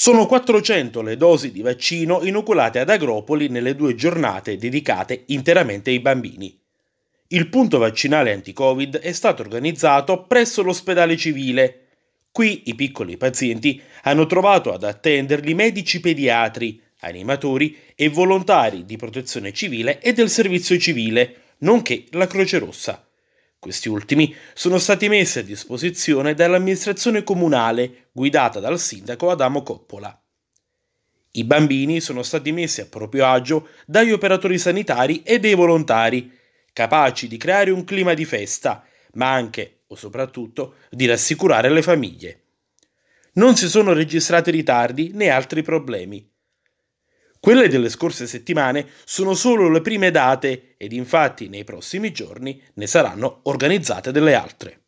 Sono 400 le dosi di vaccino inoculate ad Agropoli nelle due giornate dedicate interamente ai bambini. Il punto vaccinale anti-Covid è stato organizzato presso l'ospedale civile. Qui i piccoli pazienti hanno trovato ad attenderli medici pediatri, animatori e volontari di protezione civile e del servizio civile, nonché la Croce Rossa. Questi ultimi sono stati messi a disposizione dall'amministrazione comunale guidata dal sindaco Adamo Coppola. I bambini sono stati messi a proprio agio dagli operatori sanitari e dei volontari, capaci di creare un clima di festa, ma anche o soprattutto di rassicurare le famiglie. Non si sono registrati ritardi né altri problemi. Quelle delle scorse settimane sono solo le prime date ed infatti nei prossimi giorni ne saranno organizzate delle altre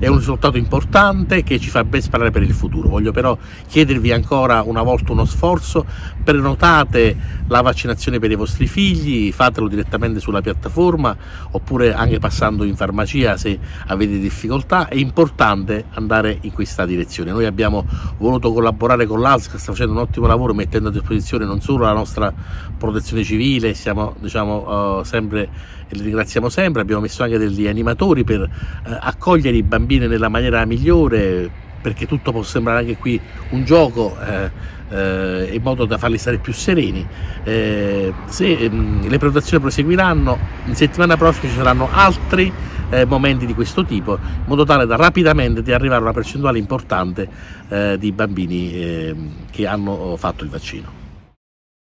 è un risultato importante che ci fa ben sperare per il futuro. Voglio però chiedervi ancora una volta uno sforzo, prenotate la vaccinazione per i vostri figli, fatelo direttamente sulla piattaforma oppure anche passando in farmacia se avete difficoltà, è importante andare in questa direzione. Noi abbiamo voluto collaborare con l'ASC, sta facendo un ottimo lavoro mettendo a disposizione non solo la nostra protezione civile, siamo diciamo, uh, sempre, li ringraziamo sempre, abbiamo messo anche degli animatori per uh, accogliere i bambini bambini nella maniera migliore, perché tutto può sembrare anche qui un gioco, eh, eh, in modo da farli stare più sereni. Eh, se mh, ehm, le prenotazioni proseguiranno, in settimana prossima ci saranno altri eh, momenti di questo tipo, in modo tale da rapidamente di arrivare a una percentuale importante eh, di bambini ehm, che hanno fatto il vaccino.